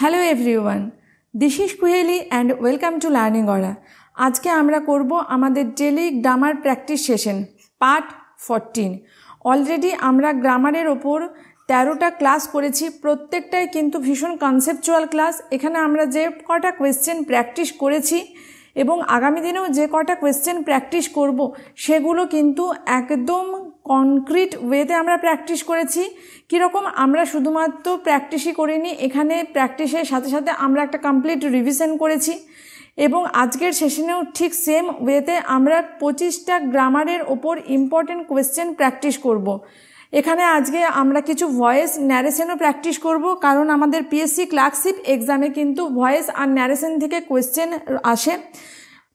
Hello everyone this is Kuheli and welcome to Learning Aura আজকে আমরা করব আমাদের daily grammar practice session part fourteen already আমরা গ্রামারের ওপর তেরোটা ক্লাস করেছি প্রত্যেকটাই কিন্তু ভীষণ কনসেপচুয়াল ক্লাস এখানে আমরা যে কটা কোয়েশ্চেন প্র্যাকটিস করেছি এবং আগামী দিনেও যে কটা কোয়েশ্চেন প্র্যাকটিস করব সেগুলো কিন্তু একদম কনক্রিট ওয়েতে আমরা প্র্যাকটিস করেছি কীরকম আমরা শুধুমাত্র প্র্যাকটিসই করিনি এখানে প্র্যাকটিসের সাথে সাথে আমরা একটা কমপ্লিট রিভিশন করেছি এবং আজকের সেশনেও ঠিক সেম ওয়েতে আমরা পঁচিশটা গ্রামারের ওপর ইম্পর্টেন্ট কোয়েশ্চেন প্র্যাকটিস করব এখানে আজকে আমরা কিছু ভয়েস ন্যারেশনও প্র্যাকটিস করব কারণ আমাদের পিএসসি ক্লার্কশিপ এক্সামে কিন্তু ভয়েস আর ন্যারেশন থেকে কোয়েশ্চেন আসে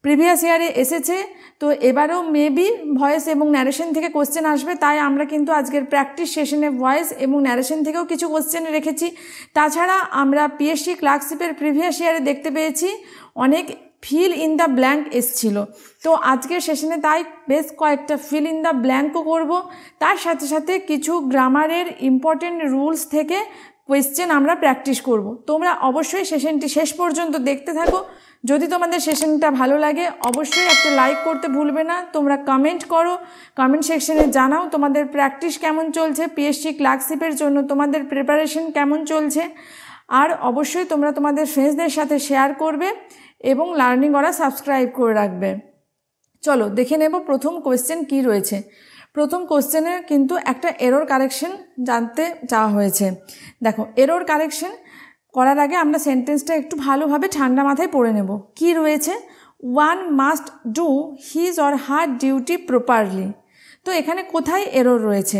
প্রিভিয়াস ইয়ারে এসেছে তো এবারেও মেবি ভয়েস এবং ন্যারেশন থেকে কোশ্চেন আসবে তাই আমরা কিন্তু আজকের প্র্যাকটিস সেশনে ভয়েস এবং ন্যারেশন থেকেও কিছু কোশ্চেন রেখেছি তাছাড়া আমরা পিএসসি ক্লার্কশিপের প্রিভিয়াস ইয়ারে দেখতে পেয়েছি অনেক ফিল ইন দ্য ব্ল্যাঙ্ক এসছিল তো আজকের সেশনে তাই বেশ কয়েকটা ফিল ইন দ্য ব্ল্যাঙ্কও করব তার সাথে সাথে কিছু গ্রামারের ইম্পর্টেন্ট রুলস থেকে কোয়েশ্চেন আমরা প্র্যাকটিস করব। তোমরা অবশ্যই সেশনটি শেষ পর্যন্ত দেখতে থাকো যদি তোমাদের সেশনটা ভালো লাগে অবশ্যই একটা লাইক করতে ভুলবে না তোমরা কমেন্ট করো কমেন্ট সেকশনে জানাও তোমাদের প্র্যাকটিস কেমন চলছে পিএসসি ক্লার্কশিপের জন্য তোমাদের প্রিপারেশন কেমন চলছে আর অবশ্যই তোমরা তোমাদের ফ্রেন্ডসদের সাথে শেয়ার করবে এবং লার্নিং ওরা সাবস্ক্রাইব করে রাখবে চলো দেখে নেব প্রথম কোয়েশ্চেন কি রয়েছে প্রথম কোয়েশ্চেনের কিন্তু একটা এরোর কারেকশন জানতে চাওয়া হয়েছে দেখো এরোর কারেকশন করার আগে আমরা সেন্টেন্সটা একটু ভালোভাবে ঠান্ডা মাথায় পড়ে নেব কি রয়েছে one must do his or her duty properly তো এখানে কোথায় এরোর রয়েছে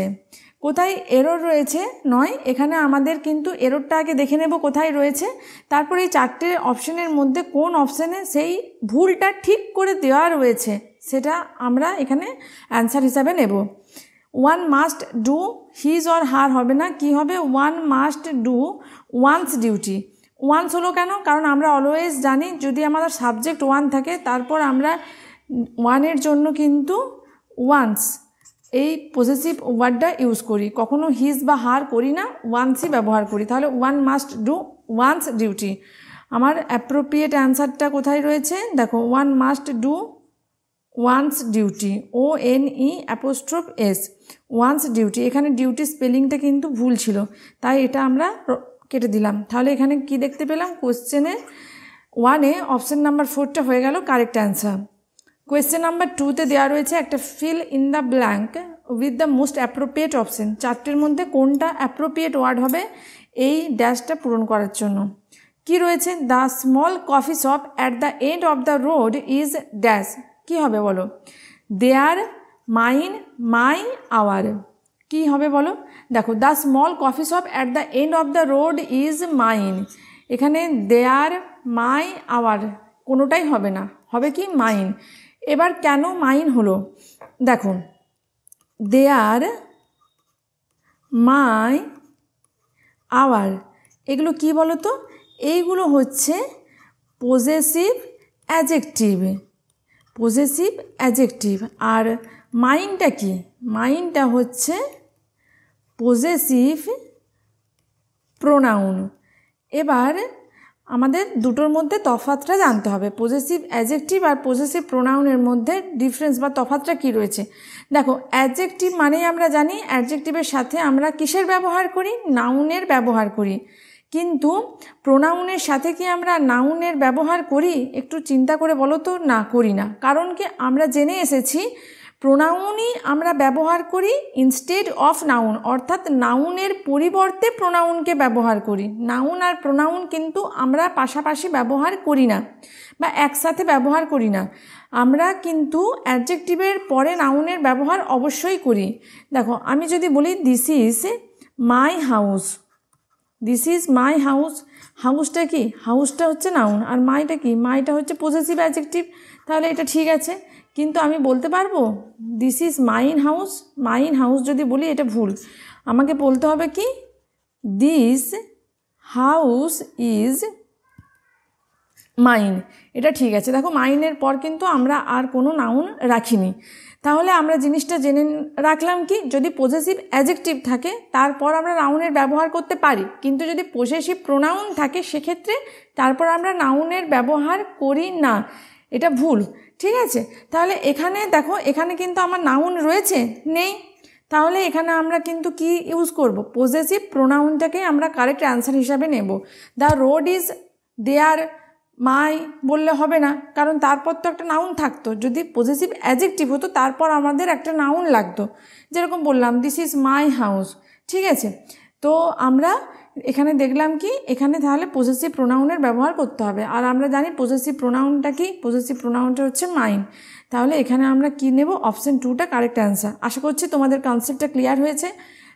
কোথায় এরর রয়েছে নয় এখানে আমাদের কিন্তু এরোরটা আগে দেখে নেব কোথায় রয়েছে তারপর এই চারটে অপশানের মধ্যে কোন অপশানে সেই ভুলটা ঠিক করে দেওয়া রয়েছে সেটা আমরা এখানে অ্যান্সার হিসাবে নেব one must do his or her হবে না কি হবে one must do one's duty one's হলো কেন কারণ আমরা অলওয়েজ জানি যদি আমাদের সাবজেক্ট ওয়ান থাকে তারপর আমরা ওয়ানের জন্য কিন্তু ওয়ান্স এই পজিটিভ ওয়ার্ডটা ইউজ করি কখনো হিজ বা হার করি না ওয়ান্সই ব্যবহার করি তাহলে one must do one's duty আমার অ্যাপ্রোপ্রিয়েট অ্যান্সারটা কোথায় রয়েছে দেখো one must do one's duty O N E apostrophe S one's duty এখানে ডিউটি স্পেলিংটা কিন্তু ভুল ছিল তাই এটা আমরা কেটে দিলাম তাহলে এখানে কি দেখতে পেলাম কোশ্চেনে ওয়ানে অপশান নাম্বার ফোরটা হয়ে গেল কারেক্ট অ্যান্সার কোয়েশ্চেন নাম্বার টুতে দেওয়া রয়েছে একটা fill in the blank with the most appropriate option চারটের মধ্যে কোনটা অ্যাপ্রোপ্রিয়েট ওয়ার্ড হবে এই ড্যাশটা পূরণ করার জন্য কি রয়েছে the small coffee shop at the end of the road is dash কি হবে বলো দেয়ার মাইন মাই আওয়ার কি হবে বলো দেখো the small coffee shop at the end of the road is mine এখানে দেয়ার মাই আওয়ার কোনোটাই হবে না হবে কি মাইন এবার কেন মাইন হলো দেখো দেয়ার মাই আওয়ার এগুলো কি বলো তো এইগুলো হচ্ছে পজেসিভ অ্যাজেকটিভ পজেসিভ অ্যাজেকটিভ আর মাইনটা কি মাইনটা হচ্ছে পজেসিভ প্রোনাউন এবার আমাদের দুটোর মধ্যে তফাতটা জানতে হবে পজেসিভ অ্যাজেকটিভ আর পজেসিভ প্রোনাউনের মধ্যে ডিফারেন্স বা তফাতটা কি রয়েছে দেখো অ্যাজেকটিভ মানেই আমরা জানি অ্যাডজেকটিভের সাথে আমরা কিসের ব্যবহার করি নাউনের ব্যবহার করি কিন্তু প্রোনাউনের সাথে কি আমরা নাউনের ব্যবহার করি একটু চিন্তা করে বলো তো না করি না কারণ কি আমরা জেনে এসেছি প্রোনাউনই আমরা ব্যবহার করি ইনস্টেড অফ নাউন অর্থাৎ নাউনের পরিবর্তে প্রোনাউনকে ব্যবহার করি নাউন আর প্রোনাউন কিন্তু আমরা পাশাপাশি ব্যবহার করি না বা একসাথে ব্যবহার করি না আমরা কিন্তু অ্যাডজেক্টিভের পরে নাউনের ব্যবহার অবশ্যই করি দেখো আমি যদি বলি this is my house this is my house হাউসটা কি হাউসটা হচ্ছে নাউন আর মাইটা কি মাইটা হচ্ছে পজেসিভ অ্যাডজেক্টিভ তাহলে এটা ঠিক আছে কিন্তু আমি বলতে পারবো this is mine house mine house যদি বলি এটা ভুল আমাকে বলতে হবে কি দিস হাউস ইজ মাইন এটা ঠিক আছে দেখো মাইনের পর কিন্তু আমরা আর কোনো নাউন রাখিনি তাহলে আমরা জিনিসটা জেনে রাখলাম কি যদি পজেসিভ অ্যাজেকটিভ থাকে তারপর আমরা নাউনের ব্যবহার করতে পারি কিন্তু যদি পজেসিভ প্রোনাউন থাকে সেক্ষেত্রে তারপর আমরা নাউনের ব্যবহার করি না এটা ভুল ঠিক আছে তাহলে এখানে দেখো এখানে কিন্তু আমার নাউন রয়েছে নেই তাহলে এখানে আমরা কিন্তু কি ইউজ করব পজেসিভ প্রোনাউনটাকে আমরা কারেক্ট অ্যান্সার হিসাবে নেব the road is their my বললে হবে না কারণ তারপর তো একটা নাউন থাকতো যদি পজেসিভ অ্যাজেক্টিভ হতো তারপর আমাদের একটা নাউন লাগতো যেরকম বললাম দিস ইজ মাই হাউস ঠিক আছে তো আমরা এখানে দেখলাম কি এখানে তাহলে পজেসিভ প্রোনাউনের ব্যবহার করতে হবে আর আমরা জানি পজেসিভ প্রোনাউনটা কি পজেসিভ প্রোনাউনটা হচ্ছে মাইন তাহলে এখানে আমরা কি নেব অপশান টুটা কারেক্ট অ্যান্সার আশা করছি তোমাদের কনসেপ্টটা ক্লিয়ার হয়েছে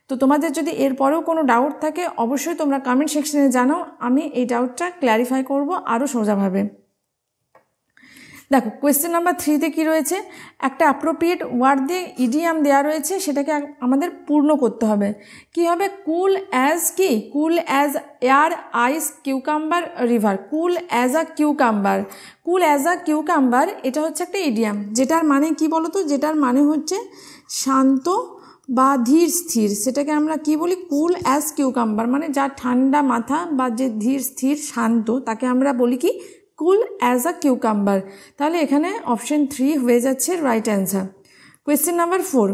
তো তোমাদের যদি এরপরেও কোনো ডাউট থাকে অবশ্যই তোমরা কমেন্ট সেকশনে জানাও আমি এই ডাউটটা ক্ল্যারিফাই করব আরও সোজাভাবে দেখো কোয়েশ্চেন নাম্বার থ্রিতে কী রয়েছে একটা অ্যাপ্রোপ্রিয়েট ওয়ার্ড দিয়ে ইডিয়াম দেওয়া রয়েছে সেটাকে আমাদের পূর্ণ করতে হবে কি হবে কুল অ্যাজ কি cool as air ice cucumber river cool as a cucumber cool as a cucumber এটা হচ্ছে একটা ইডিয়াম যেটার মানে কি বলো তো যেটার মানে হচ্ছে শান্ত বা ধীর স্থির সেটাকে আমরা কি বলি কুল অ্যাজ কিউকাম্বার মানে যা ঠান্ডা মাথা বা যে ধীর স্থির শান্ত তাকে আমরা বলি কি কুল অ্যাজ আ কিউকাম্বার তাহলে এখানে অপশন থ্রি হয়ে যাচ্ছে right answer question number four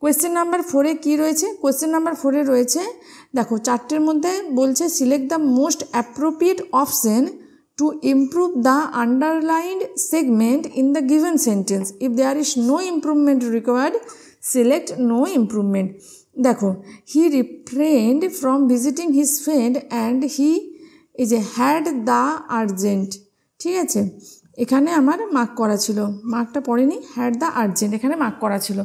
question number ফোরে কী রয়েছে কোয়েশ্চেন নাম্বার ফোরে রয়েছে দেখো চারটের মধ্যে বলছে select the most appropriate option to improve the underlined segment in the given sentence if there is no improvement required select no improvement দেখো he refrained from visiting his friend and he is a had the urgent ঠিক আছে এখানে আমার mark করা ছিল মার্কটা পড়েনি had the urgent এখানে মার্ক করা ছিল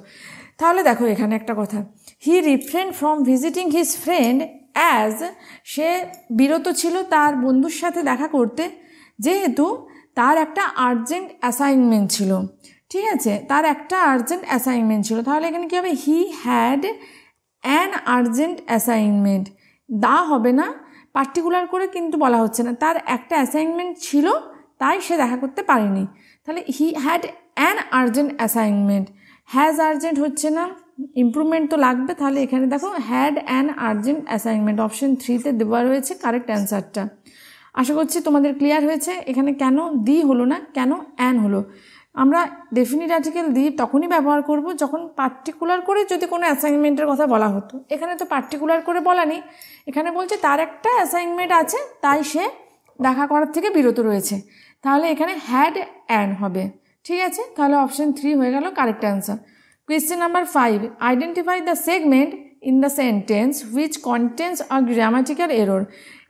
তাহলে দেখো এখানে একটা কথা he refrained from visiting his friend as সে বিরত ছিল তার বন্ধুর সাথে দেখা করতে যেহেতু তার একটা আর্জেন্ট অ্যাসাইনমেন্ট ছিল ঠিক আছে তার একটা আর্জেন্ট অ্যাসাইনমেন্ট ছিল তাহলে এখানে কী হবে he had an urgent assignment দা হবে না পার্টিকুলার করে কিন্তু বলা হচ্ছে না তার একটা অ্যাসাইনমেন্ট ছিল তাই সে দেখা করতে পারেনি তাহলে he had an urgent assignment has urgent হচ্ছে না ইম্প্রুভমেন্ট তো লাগবে তাহলে এখানে দেখো had an urgent assignment option থ্রিতে দেওয়া রয়েছে কারেক্ট অ্যান্সারটা আশা করছি তোমাদের ক্লিয়ার হয়েছে এখানে কেন দি হলো না কেন অ্যান হলো আমরা ডেফিনিট আর্টিকেল দি তখনই ব্যবহার করব যখন পার্টিকুলার করে যদি কোনো অ্যাসাইনমেন্টের কথা বলা হতো এখানে তো পার্টিকুলার করে বলা নেই এখানে বলছে তার একটা অ্যাসাইনমেন্ট আছে তাই সে দেখা করার থেকে বিরত রয়েছে তাহলে এখানে হ্যাড অ্যান হবে ঠিক আছে তাহলে অপশন থ্রি হয়ে গেল correct answer question number five identify the segment in the sentence which contains আর গ্রামাটিক্যাল এরর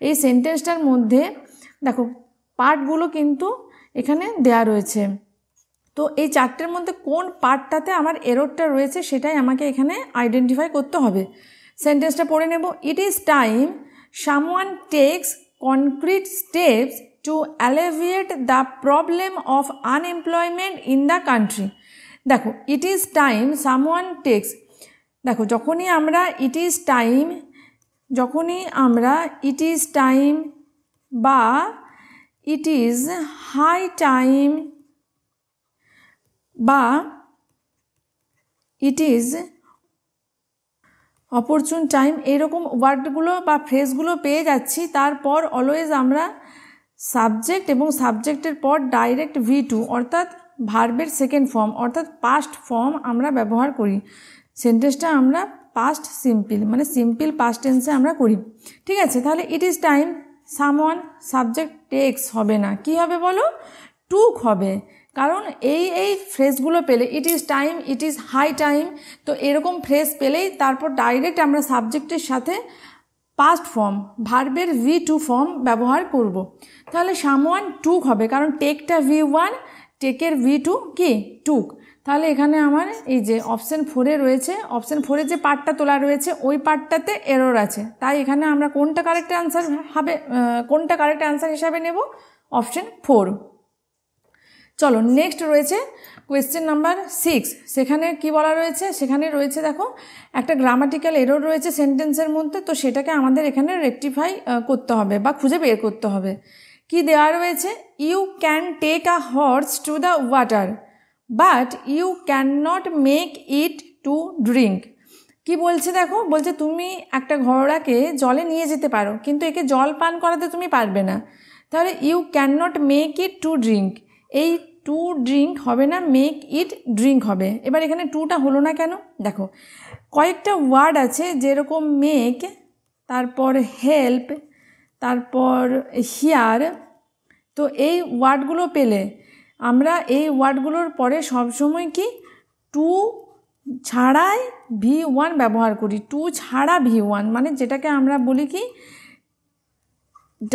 এই সেন্টেন্সটার মধ্যে দেখো পার্টগুলো কিন্তু এখানে দেয়া রয়েছে তো এই চারটের মধ্যে কোন পার্টটাতে আমার এরোরটা রয়েছে সেটাই আমাকে এখানে আইডেন্টিফাই করতে হবে সেন্টেন্সটা পড়ে নেব it is time someone takes concrete steps to alleviate the problem of unemployment in the country দেখো it is time someone takes দেখো যখনই আমরা it is time যখনই আমরা it is time বা it is high time বা it is অপরচুন time এরকম ওয়ার্ডগুলো বা ফ্রেজগুলো পেয়ে যাচ্ছি তারপর অলওয়েজ আমরা সাবজেক্ট এবং সাবজেক্টের পর ডাইরেক্ট ভি টু অর্থাৎ ভার্বের সেকেন্ড ফর্ম অর্থাৎ পাস্ট ফর্ম আমরা ব্যবহার করি সেন্টেন্সটা আমরা পাস্ট সিম্পল মানে সিম্পল পাস্ট টেন্সে আমরা করি ঠিক আছে তাহলে it is time someone subject takes হবে না কি হবে বলো টুক হবে কারণ এই এই ফ্রেজগুলো পেলে it is time it is high time তো এরকম ফ্রেজ পেলেই তারপর ডাইরেক্ট আমরা সাবজেক্টের সাথে পাস্ট ফর্ম ভার্বের ভি টু ফর্ম ব্যবহার করব। তাহলে ওয়ান টুক হবে কারণ টেকটা ভি ওয়ান টেকের ভি টু কি টুক তাহলে এখানে আমার এই যে অপশান ফোরে রয়েছে অপশান ফোরে যে পার্টটা তোলা রয়েছে ওই পার্টটাতে এরর আছে তাই এখানে আমরা কোনটা কারেক্ট অ্যান্সার হবে কোনটা কারেক্ট অ্যান্সার হিসাবে নেব অপশান ফোর চলো নেক্সট রয়েছে কোয়েশ্চেন নাম্বার সিক্স সেখানে কি বলা রয়েছে সেখানে রয়েছে দেখো একটা গ্রামাটিক্যাল এরর রয়েছে সেন্টেন্সের মধ্যে তো সেটাকে আমাদের এখানে রেক্টিফাই করতে হবে বা খুঁজে বের করতে হবে কি দেওয়া রয়েছে you can take a horse to the water but you can not make it to drink কি বলছে দেখো বলছে তুমি একটা ঘোড়াকে জলে নিয়ে যেতে পারো কিন্তু একে জল পান করাতে তুমি পারবে না তাহলে you can not make it to drink এই টু ড্রিঙ্ক হবে না মেক ইট ড্রিঙ্ক হবে এবার এখানে টুটা হলো না কেন দেখো কয়েকটা ওয়ার্ড আছে যেরকম মেক তারপর হেল্প তারপর হিয়ার তো এই ওয়ার্ডগুলো পেলে আমরা এই ওয়ার্ডগুলোর পরে সবসময় কি টু ছাড়াই ভি ওয়ান ব্যবহার করি টু ছাড়া ভি ওয়ান মানে যেটাকে আমরা বলি কি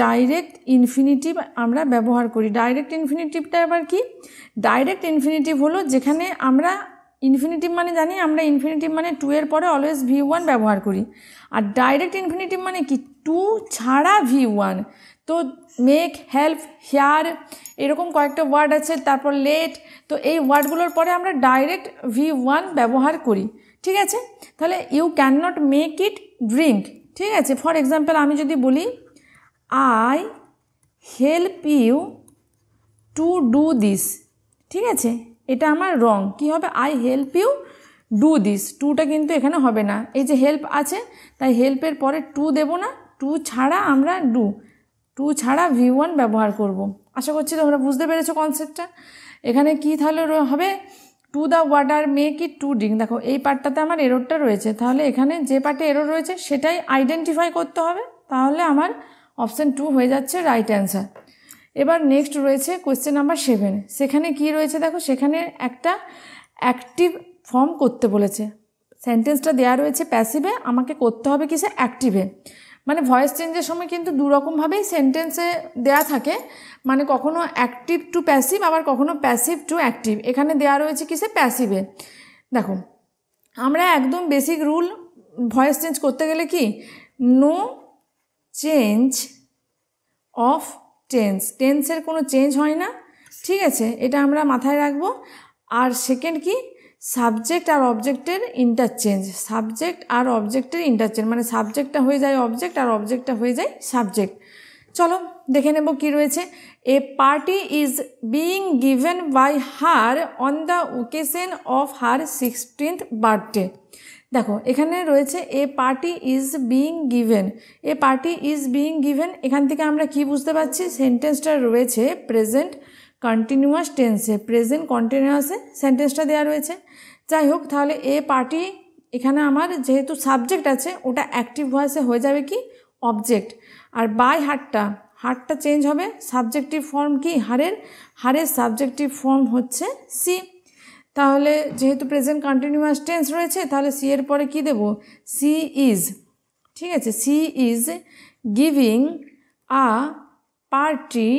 ডাইরেক্ট ইনফিনিটিভ আমরা ব্যবহার করি ডাইরেক্ট ইনফিনিটিভটা আবার কি ডাইরেক্ট ইনফিনিটিভ হলো যেখানে আমরা ইনফিনিটিভ মানে জানি আমরা ইনফিনিটিভ মানে টু এর পরে অলওয়েজ ভি ওয়ান ব্যবহার করি আর ডাইরেক্ট ইনফিনিটিভ মানে কি টু ছাড়া ভি ওয়ান তো মেক হেল্প হেয়ার এরকম কয়েকটা ওয়ার্ড আছে তারপর লেট তো এই ওয়ার্ডগুলোর পরে আমরা ডাইরেক্ট ভি ওয়ান ব্যবহার করি ঠিক আছে তাহলে you can not make it drink ঠিক আছে ফর এক্সাম্পল আমি যদি বলি I help you to do this ঠিক আছে এটা আমার রং কি হবে I help you do this টুটা কিন্তু এখানে হবে না এই যে হেল্প আছে তাই হেল্পের পরে টু দেব না টু ছাড়া আমরা ডু টু ছাড়া ভি ওয়ান ব্যবহার করব। আশা করছি তোমরা বুঝতে পেরেছো কনসেপ্টটা এখানে কি তাহলে হবে to the water make it to drink দেখো এই পার্টটাতে আমার এরোরটা রয়েছে তাহলে এখানে যে পার্টে এরোর রয়েছে সেটাই আইডেন্টিফাই করতে হবে তাহলে আমার অপশান টু হয়ে যাচ্ছে রাইট অ্যান্সার এবার নেক্সট রয়েছে কোয়েশ্চেন নাম্বার সেভেন সেখানে কি রয়েছে দেখো সেখানে একটা অ্যাক্টিভ ফর্ম করতে বলেছে সেন্টেন্সটা দেওয়া রয়েছে প্যাসিভে আমাকে করতে হবে কিসে অ্যাক্টিভে মানে ভয়েস চেঞ্জের সময় কিন্তু দুরকমভাবেই সেন্টেন্সে দেয়া থাকে মানে কখনো অ্যাক্টিভ টু প্যাসিভ আবার কখনো প্যাসিভ টু অ্যাক্টিভ এখানে দেয়া রয়েছে কিসে প্যাসিভে দেখো আমরা একদম বেসিক রুল ভয়েস চেঞ্জ করতে গেলে কি নো চেঞ্জ অফ টেন্স টেন্সের কোনো চেঞ্জ হয় না ঠিক আছে এটা আমরা মাথায় রাখবো আর সেকেন্ড কি সাবজেক্ট আর অবজেক্টের ইন্টারচেঞ্জ সাবজেক্ট আর অবজেক্টের ইন্টারচেঞ্জ মানে সাবজেক্টটা হয়ে যায় অবজেক্ট আর অবজেক্টটা হয়ে যায় সাবজেক্ট চলো দেখে নেব কি রয়েছে a party is being given by her on the occasion of her sixteenth birthday দেখো এখানে রয়েছে a party is being given a party is being given এখান থেকে আমরা কি বুঝতে পারছি সেন্টেন্সটা রয়েছে প্রেজেন্ট কন্টিনিউয়াস টেন্সে প্রেজেন্ট কন্টিনিউয়াসে সেন্টেন্সটা দেওয়া রয়েছে যাই হোক তাহলে এ পার্টি এখানে আমার যেহেতু সাবজেক্ট আছে ওটা অ্যাক্টিভ ভয়েসে হয়ে যাবে কি অবজেক্ট আর বাই হারটা হারটা চেঞ্জ হবে সাবজেক্টিভ ফর্ম কি হারের হারের সাবজেক্টিভ ফর্ম হচ্ছে সি তাহলে যেহেতু প্রেজেন্ট কন্টিনিউয়াস টেন্স রয়েছে তাহলে সি এর পরে কি দেব সি ইজ ঠিক আছে she is giving a party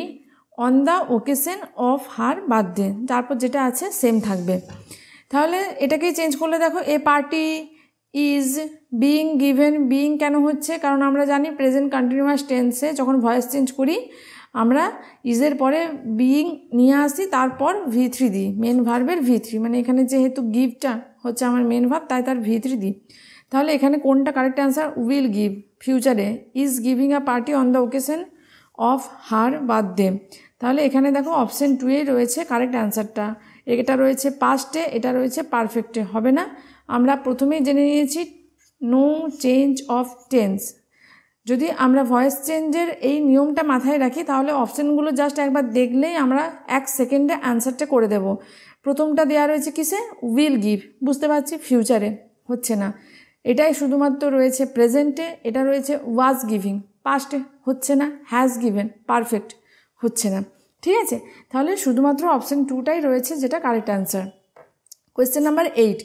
on the occasion of her birthday তারপর যেটা আছে সেম থাকবে তাহলে এটাকেই চেঞ্জ করলে দেখো a party is being given being কেন হচ্ছে কারণ আমরা জানি প্রেজেন্ট কন্টিনিউয়াস টেন্সে যখন ভয়েস চেঞ্জ করি আমরা ইজের পরে বিইং নিয়ে আসি তারপর ভি থ্রি দিই মেন ভার্বের ভি থ্রি মানে এখানে যেহেতু গিভটা হচ্ছে আমার মেন ভার্ব তাই তার ভি থ্রি দিই তাহলে এখানে কোনটা কারেক্ট অ্যান্সার উইল গিভ ফিউচারে is giving a party on the occasion of her birthday তাহলে এখানে দেখো অপশান টুয়ে রয়েছে কারেক্ট অ্যান্সারটা এটা রয়েছে পাস্টে এটা রয়েছে পারফেক্টে হবে না আমরা প্রথমেই জেনে নিয়েছি নো চেঞ্জ অফ টেন্স যদি আমরা ভয়েস চেঞ্জের এই নিয়মটা মাথায় রাখি তাহলে অপশানগুলো জাস্ট একবার দেখলেই আমরা এক সেকেন্ডে অ্যান্সারটা করে দেব প্রথমটা দেওয়া রয়েছে কিসে উইল গিভ বুঝতে পারছি ফিউচারে হচ্ছে না এটাই শুধুমাত্র রয়েছে প্রেজেন্টে এটা রয়েছে ওয়াজ গিভিং পাস্টে হচ্ছে না হ্যাজ গিভেন পারফেক্ট হচ্ছে না ঠিক আছে তাহলে শুধুমাত্র অপশান টুটাই রয়েছে যেটা correct answer question number eight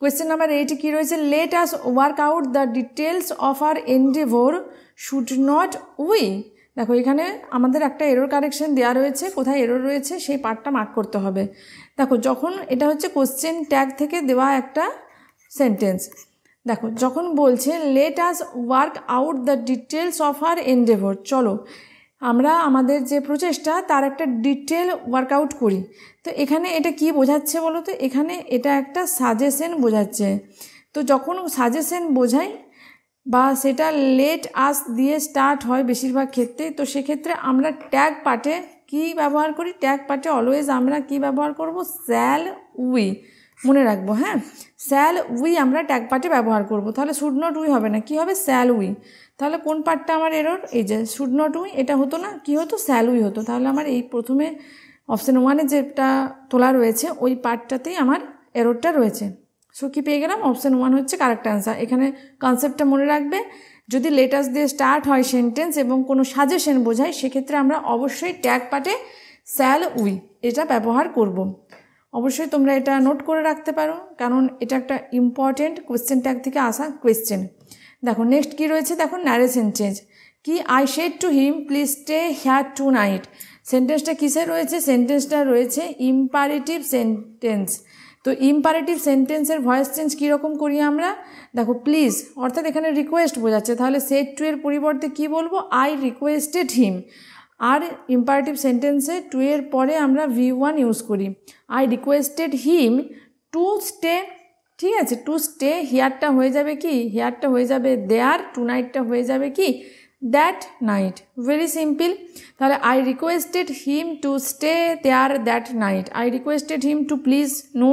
question number এইটে কী রয়েছে let us work out the details of our endeavour should not we দেখো এখানে আমাদের একটা এরোর কারেকশন দেওয়া রয়েছে কোথায় এরোর রয়েছে সেই পার্টটা মার্ক করতে হবে দেখো যখন এটা হচ্ছে কোশ্চেন ট্যাগ থেকে দেওয়া একটা সেন্টেন্স দেখো যখন বলছে let us work out the details of our endeavour চলো আমরা আমাদের যে প্রচেষ্টা তার একটা ডিটেল ওয়ার্কআউট করি তো এখানে এটা কি বোঝাচ্ছে বলো তো এখানে এটা একটা সাজেশন বোঝাচ্ছে তো যখন সাজেশন বোঝায় বা সেটা লেট আস দিয়ে স্টার্ট হয় বেশিরভাগ ক্ষেত্রে তো সেক্ষেত্রে আমরা ট্যাগ পার্টে কি ব্যবহার করি ট্যাগ পার্টে অলওয়েজ আমরা কি ব্যবহার করব স্যাল উই মনে রাখবো হ্যাঁ স্যাল উই আমরা ট্যাগ পার্টে ব্যবহার করব তাহলে শুড নট উই হবে না কি হবে স্যাল উই তাহলে কোন পার্টটা আমার এরর এই যে শুড নট উই এটা হতো না কি হতো স্যাল উই হতো তাহলে আমার এই প্রথমে অপশান ওয়ানে যেটা তোলা রয়েছে ওই পার্টটাতেই আমার এরোরটা রয়েছে সো কী পেয়ে গেলাম অপশান ওয়ান হচ্ছে কারেক্ট অ্যান্সার এখানে কনসেপ্টটা মনে রাখবে যদি লেটাস দিয়ে স্টার্ট হয় সেন্টেন্স এবং কোনো সাজেশন বোঝায় সেক্ষেত্রে আমরা অবশ্যই ট্যাগ পাটে স্যাল উই এটা ব্যবহার করব। অবশ্যই তোমরা এটা নোট করে রাখতে পারো কারণ এটা একটা ইম্পর্টেন্ট কোয়েশ্চেন ট্যাগ থেকে আসা কোয়েশ্চেন দেখো নেক্সট কি রয়েছে দেখো ন্যারেশন চেঞ্জ কি I said to him please stay here tonight সেন্টেন্সটা কিসে রয়েছে সেন্টেন্সটা রয়েছে ইম্পারেটিভ সেন্টেন্স তো ইম্পারেটিভ সেন্টেন্সের ভয়েস চেঞ্জ কীরকম করি আমরা দেখো প্লিজ অর্থাৎ এখানে রিকোয়েস্ট বোঝাচ্ছে তাহলে সেট টু এর পরিবর্তে কি বলবো আই রিকোয়েস্টেড হিম আর ইম্পারেটিভ সেন্টেন্সে টু এর পরে আমরা ভি ওয়ান ইউজ করি I requested him to stay ঠিক আছে টু স্টে হিয়ারটা হয়ে যাবে কি হিয়ারটা হয়ে যাবে দেয়ার টু নাইটটা হয়ে যাবে কি দ্যাট নাইট ভেরি সিম্পল তাহলে I requested him to stay there that night I requested him to please no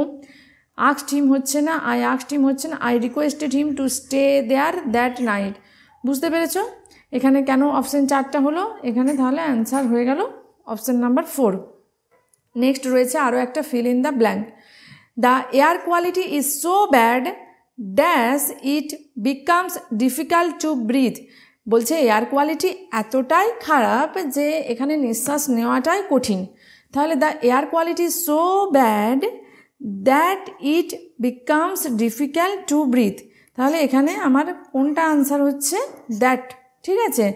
আক্সড হিম হচ্ছে না আই আক্সড হিম হচ্ছে না I requested him to stay there that night বুঝতে পেরেছ এখানে কেন অপশান চারটা হলো এখানে তাহলে অ্যান্সার হয়ে গেল অপশান নাম্বার ফোর নেক্সট রয়েছে আরও একটা fill in the blank the air quality is so bad dash it becomes difficult to breathe বলছে এয়ার কোয়ালিটি এতটাই খারাপ যে এখানে নিঃশ্বাস নেওয়াটাই কঠিন তাহলে the air quality so bad that it becomes difficult to breathe তাহলে এখানে আমার কোনটা আনসার হচ্ছে দ্যাট ঠিক আছে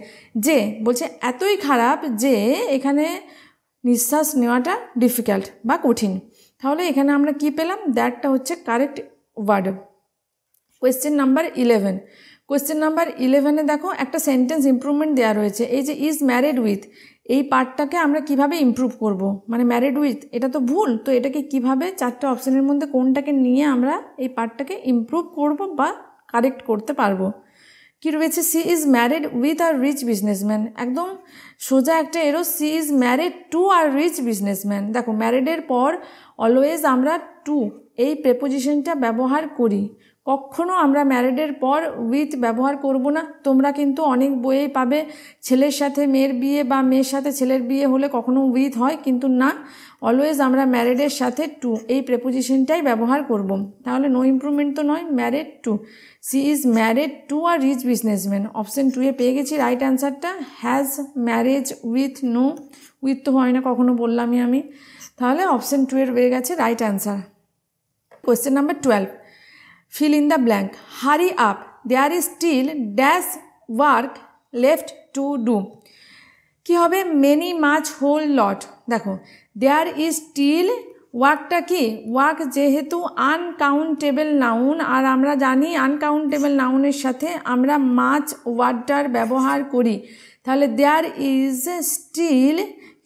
যে বলছে এতই খারাপ যে এখানে নিঃশ্বাস নেওয়াটা ডিফিকাল্ট বা কঠিন তাহলে এখানে আমরা কি পেলাম দ্যাটটা হচ্ছে correct word question number eleven question number ইলেভেনে দেখো একটা সেন্টেন্স ইম্প্রুভমেন্ট দেওয়া রয়েছে এই যে ইজ ম্যারিড উইথ এই পার্টটাকে আমরা কিভাবে ইম্প্রুভ করব মানে ম্যারিড উইথ এটা তো ভুল তো এটাকে কিভাবে চারটে অপশানের মধ্যে কোনটাকে নিয়ে আমরা এই পার্টটাকে ইম্প্রুভ করব বা কারেক্ট করতে পারবো কি রয়েছে she is married with a rich businessman একদম সোজা একটা error she is married to a rich businessman দেখো ম্যারিডের পর অলওয়েজ আমরা টু এই প্রেপোজিশনটা ব্যবহার করি কখনও আমরা ম্যারেডের পর উইথ ব্যবহার করব না তোমরা কিন্তু অনেক বইয়েই পাবে ছেলের সাথে মেয়ের বিয়ে বা মেয়ের সাথে ছেলের বিয়ে হলে কখনো উইথ হয় কিন্তু না অলওয়েজ আমরা ম্যারেডের সাথে টু এই প্রেপোজিশনটাই ব্যবহার করব। তাহলে নো ইম্প্রুভমেন্ট তো নয় married to she is married to a rich businessman option টুয়ে পেয়ে গেছি রাইট অ্যান্সারটা has marriage with no with তো হয় না কখনো বললামই আমি তাহলে অপশান টু এর হয়ে গেছে right answer question number twelve fill in the blank hurry up there is still dash work left to do কি হবে মেনি মাছ হোল লট দেখো দেয়ার ইজ স্টিল ওয়ার্কটা কি ওয়ার্ক যেহেতু আনকাউন্টেবল নাউন আর আমরা জানি আনকাউন্টেবল নাউনের সাথে আমরা মাছ ওয়ার্ডটার ব্যবহার করি তাহলে দেয়ার ইজ স্টিল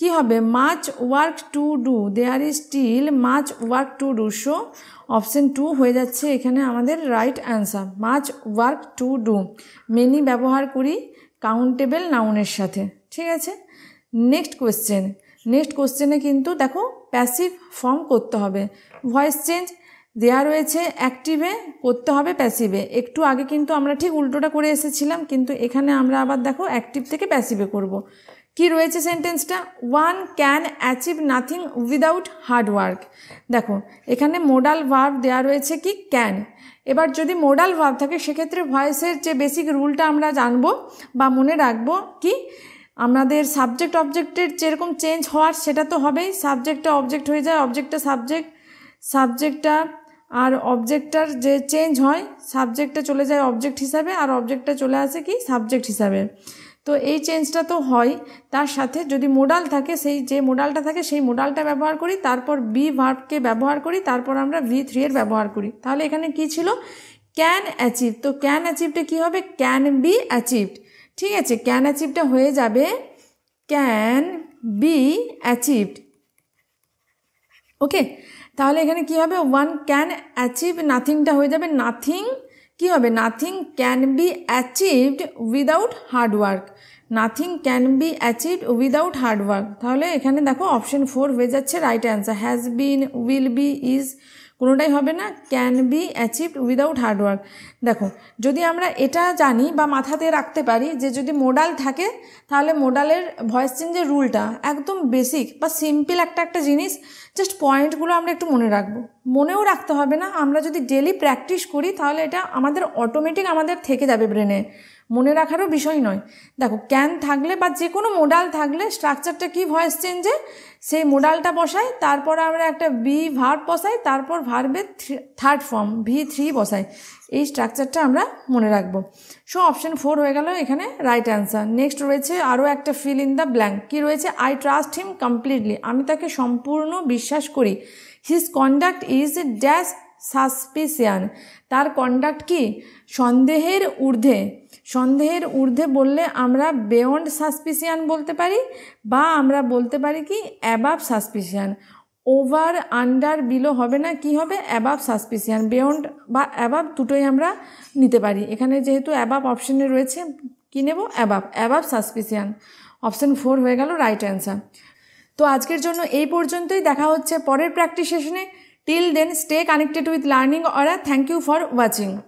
কি হবে much work to do there is still much work to do so option two হয়ে যাচ্ছে এখানে আমাদের right answer much work to do many ব্যবহার করি কাউন্টেবল নাউনের সাথে ঠিক আছে নেক্সট কোয়েশ্চেন নেক্সট কোশ্চেনে কিন্তু দেখো প্যাসিভ ফর্ম করতে হবে ভয়েস চেঞ্জ দেয়া রয়েছে অ্যাক্টিভে করতে হবে প্যাসিভে একটু আগে কিন্তু আমরা ঠিক উল্টোটা করে এসেছিলাম কিন্তু এখানে আমরা আবার দেখো অ্যাক্টিভ থেকে প্যাসিভে করব কি রয়েছে সেন্টেন্সটা one can achieve nothing without hard work দেখো এখানে মোডাল ভার্ব দেওয়া রয়েছে কি ক্যান এবার যদি মোডাল ভার্ব থাকে সেক্ষেত্রে ভয়েসের যে বেসিক রুলটা আমরা জানবো বা মনে রাখবো কি আমাদের সাবজেক্ট অবজেক্টের যেরকম চেঞ্জ হওয়ার সেটা তো হবেই সাবজেক্টটা অবজেক্ট হয়ে যায় অবজেক্টটা সাবজেক্ট সাবজেক্টটা আর অবজেক্টটার যে চেঞ্জ হয় সাবজেক্টটা চলে যায় অবজেক্ট হিসাবে আর অবজেক্টটা চলে আসে কি সাবজেক্ট হিসাবে তো এই চেঞ্জটা তো হয় তার সাথে যদি মোডাল থাকে সেই যে মোডালটা থাকে সেই মোডালটা ব্যবহার করি তারপর বি ভার্বকে ব্যবহার করি তারপর আমরা ভি থ্রি এর ব্যবহার করি তাহলে এখানে কি ছিল ক্যান অ্যাচিভ তো ক্যান অ্যাচিভটা কী হবে ক্যান বি অ্যাচিভড ঠিক আছে ক্যান অ্যাচিভটা হয়ে যাবে ক্যান বি অ্যাচিভড ওকে তাহলে এখানে কি হবে ওয়ান ক্যান অ্যাচিভ নাথিংটা হয়ে যাবে নাথিং কি হবে nothing can be achieved without hard work nothing can be achieved without hard work তাহলে এখানে দেখো অপশন ফোর হয়ে যাচ্ছে right answer has been will be is কোনোটাই হবে না can be achieved without hard work দেখো যদি আমরা এটা জানি বা মাথাতে রাখতে পারি যে যদি মোডাল থাকে তাহলে মোডালের ভয়েস চেঞ্জের রুলটা একদম বেসিক বা সিম্পল একটা একটা জিনিস জাস্ট পয়েন্টগুলো আমরা একটু মনে রাখবো মনেও রাখতে হবে না আমরা যদি ডেলি প্র্যাকটিস করি তাহলে এটা আমাদের অটোমেটিক আমাদের থেকে যাবে ব্রেনে মনে রাখারও বিষয় নয় দেখো ক্যান থাকলে বা যে কোনো মোডাল থাকলে স্ট্রাকচারটা কি ভয়েস চেঞ্জে সেই মোডালটা বসাই তারপর আমরা একটা বি ভার্ব বসাই তারপর ভার্বের থার্ড ফর্ম ভি থ্রি বসাই এই স্ট্রাকচারটা আমরা মনে রাখব সো অপশন ফোর হয়ে গেল এখানে রাইট অ্যান্সার নেক্সট রয়েছে আরও একটা ফিল ইন দ্য ব্ল্যাঙ্ক কী রয়েছে আই ট্রাস্ট হিম কমপ্লিটলি আমি তাকে সম্পূর্ণ বিশ্বাস করি his conduct is dash suspicion তার কন্ডাক্ট কি সন্দেহের ঊর্ধ্বে সন্দেহের ঊর্ধ্বে বললে আমরা বেয়ন্ড সাসপিসিয়ান বলতে পারি বা আমরা বলতে পারি কি above suspicion over under below হবে না কি হবে অ্যাবাব সাসপিসিয়ান বেয়ন্ড বা অ্যাবাব দুটোই আমরা নিতে পারি এখানে যেহেতু অ্যাবাব অপশানে রয়েছে কী নেব অ্যাবাব অ্যাবাব সাসপিসিয়ান অপশান ফোর হয়ে গেল রাইট অ্যান্সার তো আজকের জন্য এই পর্যন্তই দেখা হচ্ছে পরের প্র্যাকটিস সেশনে Till then, stay connected with learning aura. Thank you for watching.